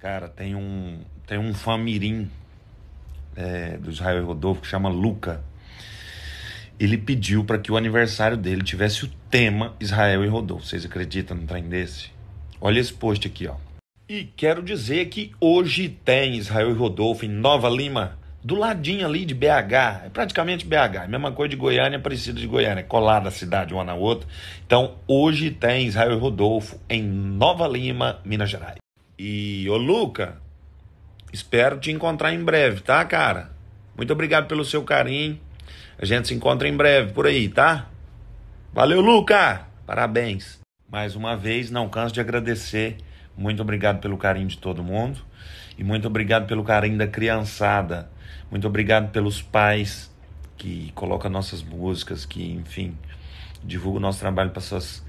Cara, tem um, tem um famirim é, do Israel Rodolfo que chama Luca. Ele pediu para que o aniversário dele tivesse o tema Israel e Rodolfo. Vocês acreditam no trem desse? Olha esse post aqui, ó. E quero dizer que hoje tem Israel e Rodolfo em Nova Lima, do ladinho ali de BH, é praticamente BH, é mesma coisa de Goiânia, é parecida de Goiânia, é colada a cidade uma na outra. Então, hoje tem Israel e Rodolfo em Nova Lima, Minas Gerais. E, ô Luca, espero te encontrar em breve, tá, cara? Muito obrigado pelo seu carinho. A gente se encontra em breve por aí, tá? Valeu, Luca! Parabéns! Mais uma vez, não canso de agradecer. Muito obrigado pelo carinho de todo mundo. E muito obrigado pelo carinho da criançada. Muito obrigado pelos pais que colocam nossas músicas, que, enfim, divulgam o nosso trabalho para suas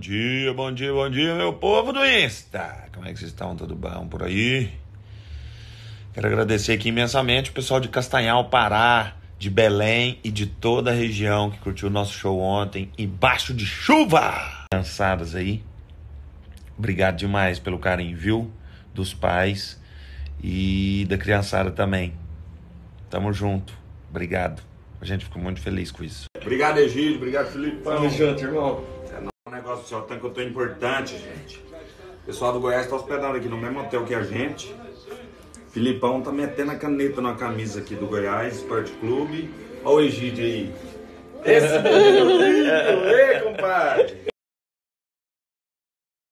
dia, bom dia, bom dia, meu povo do Insta. Como é que vocês estão? Tudo bom por aí? Quero agradecer aqui imensamente o pessoal de Castanhal, Pará, de Belém e de toda a região que curtiu o nosso show ontem, embaixo de chuva. Cansadas aí. Obrigado demais pelo carinho, viu? Dos pais e da criançada também. Tamo junto. Obrigado. A gente ficou muito feliz com isso. Obrigado, Egídio. Obrigado, Felipe. Tamo junto, irmão. Nossa senhora, tanto que eu tô importante, gente. O pessoal do Goiás tá hospedado aqui no mesmo hotel que a gente. Filipão tá metendo a caneta na camisa aqui do Goiás Esporte Clube. Olha o Egídio aí. Esse menino lindo, é ei, compadre.